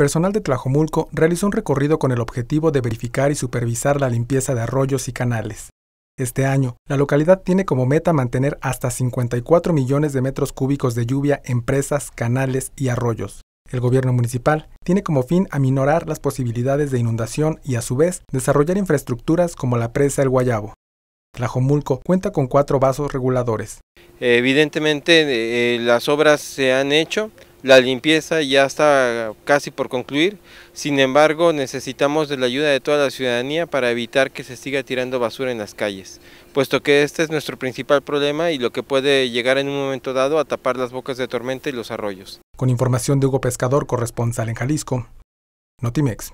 personal de Tlajomulco realizó un recorrido con el objetivo de verificar y supervisar la limpieza de arroyos y canales. Este año, la localidad tiene como meta mantener hasta 54 millones de metros cúbicos de lluvia en presas, canales y arroyos. El gobierno municipal tiene como fin aminorar las posibilidades de inundación y a su vez desarrollar infraestructuras como la presa El Guayabo. Tlajomulco cuenta con cuatro vasos reguladores. Evidentemente eh, las obras se han hecho, la limpieza ya está casi por concluir, sin embargo necesitamos de la ayuda de toda la ciudadanía para evitar que se siga tirando basura en las calles, puesto que este es nuestro principal problema y lo que puede llegar en un momento dado a tapar las bocas de tormenta y los arroyos. Con información de Hugo Pescador, corresponsal en Jalisco, Notimex.